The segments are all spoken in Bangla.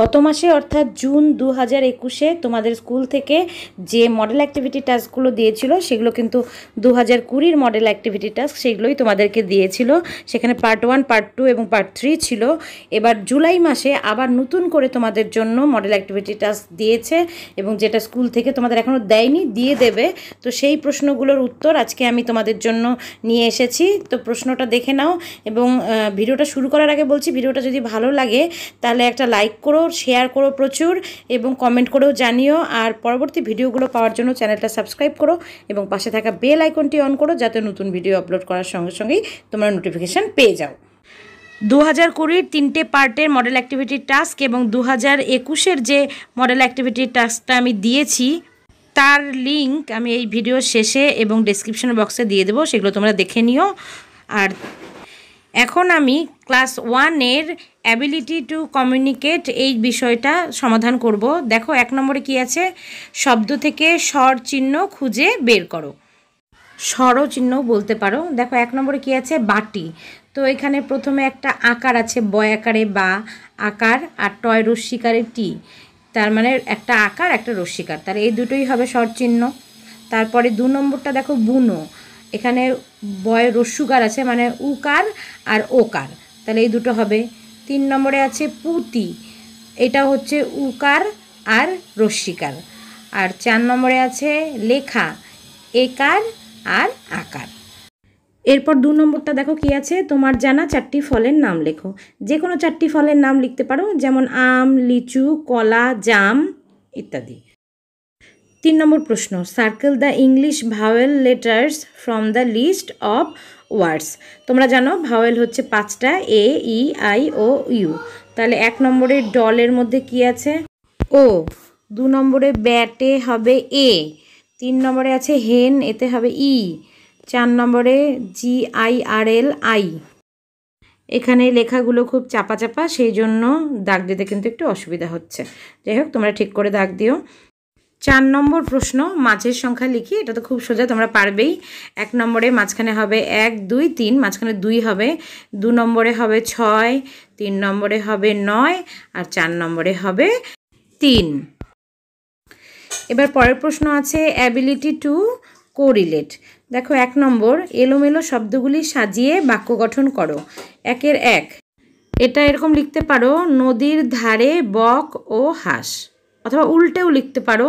গত মাসে অর্থাৎ জুন দু হাজার একুশে তোমাদের স্কুল থেকে যে মডেল অ্যাক্টিভিটি টাস্কগুলো দিয়েছিল সেগুলো কিন্তু দু হাজার কুড়ির মডেল অ্যাক্টিভিটি টাস্ক সেগুলোই তোমাদেরকে দিয়েছিল সেখানে পার্ট ওয়ান পার্ট টু এবং পার্ট থ্রি ছিল এবার জুলাই মাসে আবার নতুন করে তোমাদের জন্য মডেল অ্যাক্টিভিটি টাস্ক দিয়েছে এবং যেটা স্কুল থেকে তোমাদের এখনও দেয়নি দিয়ে দেবে তো সেই প্রশ্নগুলোর উত্তর আজকে আমি তোমাদের জন্য নিয়ে এসেছি তো প্রশ্নটা দেখে নাও এবং ভিডিওটা শুরু করার আগে বলছি ভিডিওটা যদি ভালো লাগে তাহলে একটা লাইক করো শেয়ার করো প্রচুর এবং কমেন্ট করেও জানিও আর পরবর্তী ভিডিওগুলো পাওয়ার জন্য চ্যানেলটা সাবস্ক্রাইব করো এবং পাশে থাকা বেল আইকনটি অন করো যাতে নতুন ভিডিও আপলোড করার সঙ্গে সঙ্গেই তোমরা নোটিফিকেশান পেয়ে যাও দু হাজার কুড়ির তিনটে পার্টের মডেল অ্যাক্টিভিটির টাস্ক এবং দু হাজার একুশের যে মডেল অ্যাক্টিভিটির টাস্কটা আমি দিয়েছি তার লিঙ্ক আমি এই ভিডিও শেষে এবং ডেসক্রিপশন বক্সে দিয়ে দেবো সেগুলো তোমরা দেখে নিও আর এখন আমি ক্লাস ওয়ানের অ্যাবিলিটি টু কমিউনিকেট এই বিষয়টা সমাধান করব দেখো এক নম্বরে কি আছে শব্দ থেকে স্বর চিহ্ন খুঁজে বের করো স্বর চিহ্ন বলতে পারো দেখো এক নম্বরে কি আছে বাটি তো এখানে প্রথমে একটা আকার আছে বয় আকারে বা আকার আর টয় রশ্মিকারে টি তার মানে একটা আকার একটা রশ্মিকার তাহলে এই দুটোই হবে স্বর চিহ্ন তারপরে দু নম্বরটা দেখো বুনো এখানে বয় রস্যুকার আছে মানে উকার আর ওকার তাহলে এই দুটো হবে তিন নম্বরে আছে পুতি এটা হচ্ছে উকার আর রস্যিকার আর চার নম্বরে আছে লেখা একার আর আকার এরপর দু নম্বরটা দেখো কি আছে তোমার জানা চারটি ফলের নাম লেখো যে কোনো চারটি ফলের নাম লিখতে পারো যেমন আম লিচু কলা জাম ইত্যাদি তিন নম্বর প্রশ্ন circle the English vowel letters from the list of words তোমরা জানো ভাওয়েল হচ্ছে পাঁচটা এ ই আই ও ইউ তাহলে এক নম্বরে ডলের মধ্যে কি আছে ও দু নম্বরে ব্যাটে হবে এ তিন নম্বরে আছে হেন এতে হবে ই e, চার নম্বরে G I R L I এখানে লেখাগুলো খুব চাপা চাপা সেই জন্য দাগ দিতে কিন্তু একটু অসুবিধা হচ্ছে যাই হোক তোমরা ঠিক করে দাগ দিও চার নম্বর প্রশ্ন মাছের সংখ্যা লিখি এটা তো খুব সোজা তোমরা পারবেই এক নম্বরে মাঝখানে হবে এক দুই তিন মাঝখানে দুই হবে দু নম্বরে হবে ছয় তিন নম্বরে হবে নয় আর চার নম্বরে হবে তিন এবার পরের প্রশ্ন আছে অ্যাবিলিটি টু কোরিলেট দেখো এক নম্বর এলোমেলো শব্দগুলি সাজিয়ে বাক্য গঠন করো একের এক এটা এরকম লিখতে পারো নদীর ধারে বক ও হাঁস অথবা উল্টেও লিখতে পারো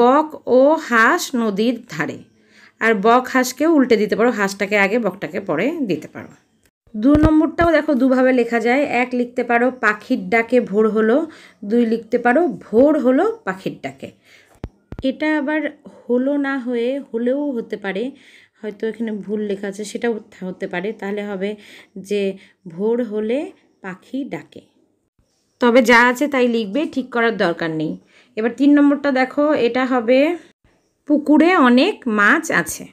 বক ও হাঁস নদীর ধারে আর বক হাঁসকেও উল্টে দিতে পারো হাঁসটাকে আগে বকটাকে পরে দিতে পারো দু নম্বরটাও দেখো দুভাবে লেখা যায় এক লিখতে পারো পাখির ডাকে ভোর হলো দুই লিখতে পারো ভোর হলো পাখির ডাকে এটা আবার হলো না হয়ে হলেও হতে পারে হয়তো এখানে ভুল লেখা আছে সেটাও হতে পারে তাহলে হবে যে ভোর হলে পাখি ডাকে তবে যা আছে তাই লিখবে ঠিক করার দরকার নেই এবার তিন নম্বরটা দেখো এটা হবে পুকুরে অনেক মাছ আছে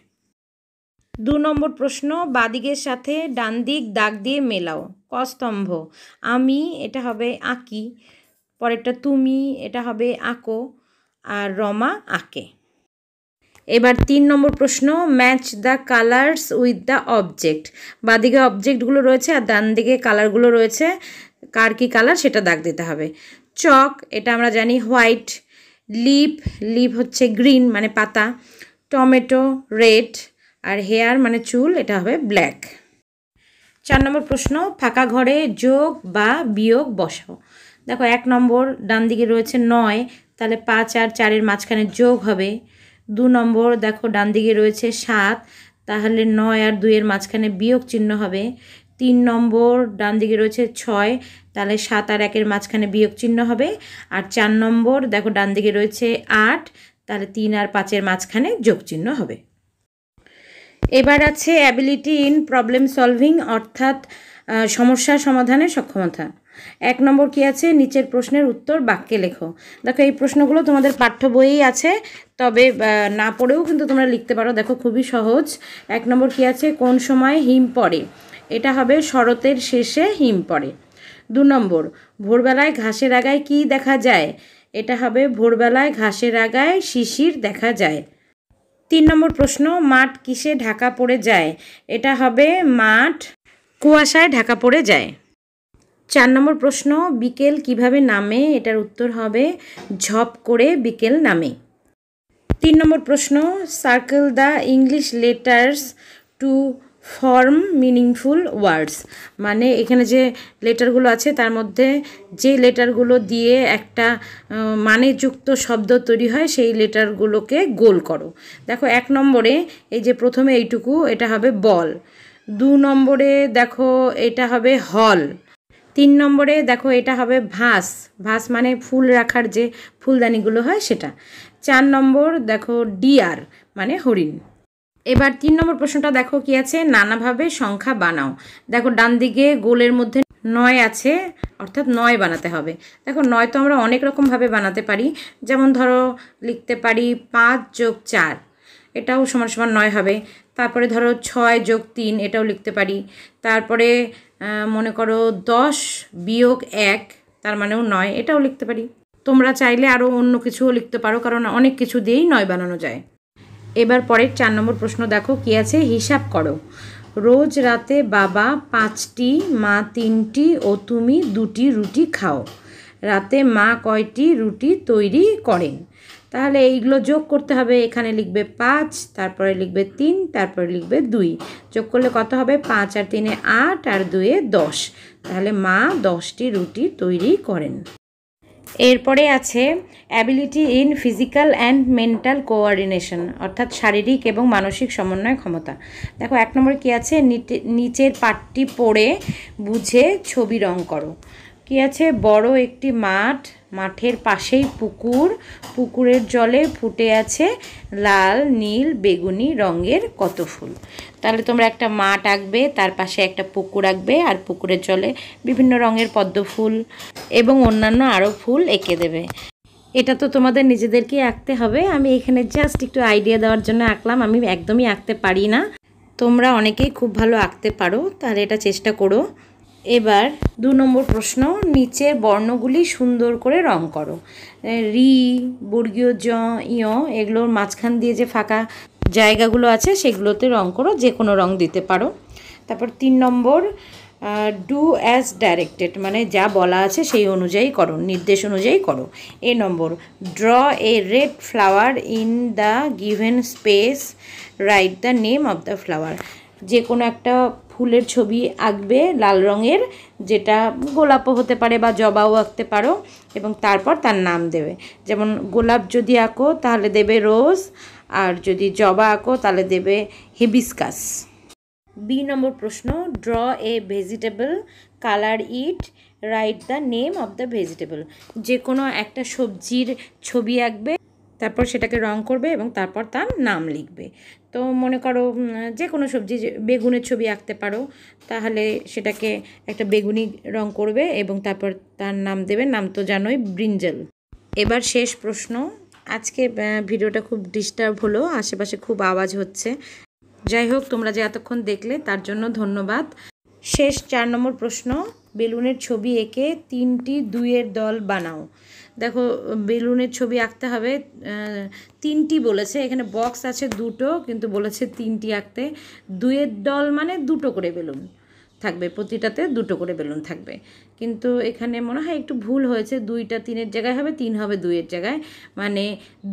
দু নম্বর প্রশ্ন বাদিকের সাথে ডান দিক দাগ দিয়ে মেলাও কস্তম্ভ আমি এটা হবে আঁকি পরেরটা তুমি এটা হবে আঁকো আর রমা আঁকে এবার তিন নম্বর প্রশ্ন match the colours with the object বাদিকে অবজেক্টগুলো রয়েছে আর ডান দিকে কালারগুলো রয়েছে কার কী কালার সেটা দাগ দিতে হবে চক এটা আমরা জানি হোয়াইট লিপ লিপ হচ্ছে গ্রিন মানে পাতা টমেটো রেড আর হেয়ার মানে চুল এটা হবে ব্ল্যাক চার নম্বর প্রশ্ন ফাঁকা ঘরে যোগ বা বিয়োগ বসাও দেখো এক নম্বর ডান দিকে রয়েছে নয় তাহলে পাঁচ আর চারের মাঝখানে যোগ হবে দু নম্বর দেখো ডান দিকে রয়েছে সাত তাহলে নয় আর দুইয়ের মাঝখানে বিয়োগ চিহ্ন হবে তিন নম্বর ডান দিকে রয়েছে ছয় তাহলে সাত আর একের মাঝখানে বিয়োগ চিহ্ন হবে আর চার নম্বর দেখো ডান দিকে রয়েছে আট তাহলে তিন আর পাঁচের মাঝখানে যোগ চিহ্ন হবে এবার আছে অ্যাবিলিটি ইন প্রবলেম সলভিং অর্থাৎ সমস্যা সমাধানের সক্ষমতা এক নম্বর কি আছে নিচের প্রশ্নের উত্তর বাক্যে লেখো দেখো এই প্রশ্নগুলো তোমাদের পাঠ্য বইয়েই আছে তবে না পড়েও কিন্তু তোমরা লিখতে পারো দেখো খুবই সহজ এক নম্বর কি আছে কোন সময় হিম পড়ে এটা হবে শরতের শেষে হিম পড়ে দু নম্বর ভোরবেলায় ঘাসের আগায় কি দেখা যায় এটা হবে ভোরবেলায় ঘাসের আগায় শিশির দেখা যায় তিন নম্বর প্রশ্ন মাঠ কিসে ঢাকা পড়ে যায় এটা হবে মাঠ কুয়াশায় ঢাকা পড়ে যায় চার নম্বর প্রশ্ন বিকেল কিভাবে নামে এটার উত্তর হবে ঝপ করে বিকেল নামে তিন নম্বর প্রশ্ন circle the English letters to form meaningful words মানে এখানে যে লেটারগুলো আছে তার মধ্যে যে লেটারগুলো দিয়ে একটা মানেযুক্ত শব্দ তৈরি হয় সেই লেটারগুলোকে গোল করো দেখো এক নম্বরে এই যে প্রথমে এইটুকু এটা হবে বল দু নম্বরে দেখো এটা হবে হল তিন নম্বরে দেখো এটা হবে ভাস ভাস মানে ফুল রাখার যে ফুলদানিগুলো হয় সেটা চার নম্বর দেখো ডিয়ার মানে হরিণ এবার তিন নম্বর প্রশ্নটা দেখো কি আছে নানাভাবে সংখ্যা বানাও দেখো ডান দিকে গোলের মধ্যে নয় আছে অর্থাৎ নয় বানাতে হবে দেখো নয় তো আমরা অনেক রকমভাবে বানাতে পারি যেমন ধরো লিখতে পারি পাঁচ যোগ চার এটাও সমান সমান নয় হবে তারপরে ধরো ছয় যোগ তিন এটাও লিখতে পারি তারপরে মনে করো দশ বিয়োগ এক তার মানেও নয় এটাও লিখতে পারি তোমরা চাইলে আরও অন্য কিছুও লিখতে পারো কারণ অনেক কিছু দিয়েই নয় বানানো যায় এবার পরের চার নম্বর প্রশ্ন দেখো কি আছে হিসাব করো রোজ রাতে বাবা পাঁচটি মা তিনটি ও তুমি দুটি রুটি খাও রাতে মা কয়টি রুটি তৈরি করেন তাহলে এইগুলো যোগ করতে হবে এখানে লিখবে পাঁচ তারপরে লিখবে তিন তারপরে লিখবে দুই যোগ করলে কত হবে পাঁচ আর তিনে আট আর দুয়ে দশ তাহলে মা দশটি রুটি তৈরি করেন এরপরে আছে ability in physical and mental coordination অর্থাৎ শারীরিক এবং মানসিক সমন্বয় ক্ষমতা দেখো এক নম্বরে কী আছে নিচের পাটটি পড়ে বুঝে ছবি রং করো কি আছে বড় একটি মাঠ মাঠের পাশেই পুকুর পুকুরের জলে ফুটে আছে লাল নীল বেগুনি রঙের কত ফুল তাহলে তোমরা একটা মাঠ আঁকবে তার পাশে একটা পুকুর আঁকবে আর পুকুরের জলে বিভিন্ন রঙের পদ্ম ফুল এবং অন্যান্য আরও ফুল এঁকে দেবে এটা তো তোমাদের নিজেদেরকে আঁকতে হবে আমি এখানে জাস্ট একটু আইডিয়া দেওয়ার জন্য আঁকলাম আমি একদমই আঁকতে পারি না তোমরা অনেকেই খুব ভালো আঁকতে পারো তাহলে এটা চেষ্টা করো এবার দু নম্বর প্রশ্ন নিচের বর্ণগুলি সুন্দর করে রং করো রি বর্গীয় জ ইয় এগুলোর মাঝখান দিয়ে যে ফাঁকা জায়গাগুলো আছে সেগুলোতে রং করো যে কোনো রং দিতে পারো তারপর তিন নম্বর ডু অ্যাজ ডাইরেক্টেড মানে যা বলা আছে সেই অনুযায়ী করো নির্দেশ অনুযায়ী করো এ নম্বর draw a red flower in the given space write the name of the flower যে কোনো একটা ফুলের ছবি আঁকবে লাল রঙের যেটা গোলাপও হতে পারে বা জবাও আঁকতে পারো এবং তারপর তার নাম দেবে যেমন গোলাপ যদি আঁকো তাহলে দেবে রোজ আর যদি জবা আঁকো তাহলে দেবে হেবিসকাস বি নম্বর প্রশ্ন draw a vegetable colour it write the name of the vegetable যে কোনো একটা সবজির ছবি আঁকবে তারপর সেটাকে রং করবে এবং তারপর তার নাম লিখবে তো মনে করো যে কোনো সবজি বেগুনের ছবি আঁকতে পারো তাহলে সেটাকে একটা বেগুনি রং করবে এবং তারপর তার নাম দেবে নাম তো জানোই ব্রিঞ্জেল এবার শেষ প্রশ্ন আজকে ভিডিওটা খুব ডিস্টার্ব হলো আশেপাশে খুব আওয়াজ হচ্ছে যাই হোক তোমরা যে এতক্ষণ দেখলে তার জন্য ধন্যবাদ শেষ চার নম্বর প্রশ্ন বেলুনের ছবি এঁকে তিনটি দুইয়ের দল বানাও দেখো বেলুনের ছবি আঁকতে হবে তিনটি বলেছে এখানে বক্স আছে দুটো কিন্তু বলেছে তিনটি আঁকতে দুইয়ের দল মানে দুটো করে বেলুন থাকবে প্রতিটাতে দুটো করে বেলুন থাকবে কিন্তু এখানে মনে হয় একটু ভুল হয়েছে দুইটা তিনের জায়গায় হবে তিন হবে দুইয়ের জায়গায় মানে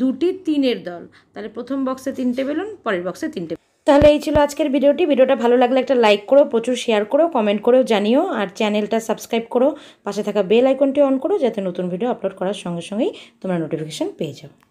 দুটি তিনের দল তাহলে প্রথম বক্সে তিনটে বেলুন পরের বক্সে তিনটে তাহলে এই ছিল আজকের ভিডিওটি ভিডিওটা ভালো লাগলে একটা লাইক করো প্রচুর শেয়ার করো কমেন্ট করেও জানিও আর চ্যানেলটা সাবস্ক্রাইব করো পাশে থাকা বেল আইকনটি অন করো যাতে নতুন ভিডিও আপলোড করার সঙ্গে সঙ্গেই তোমরা নোটিফিকেশান পেয়ে যাও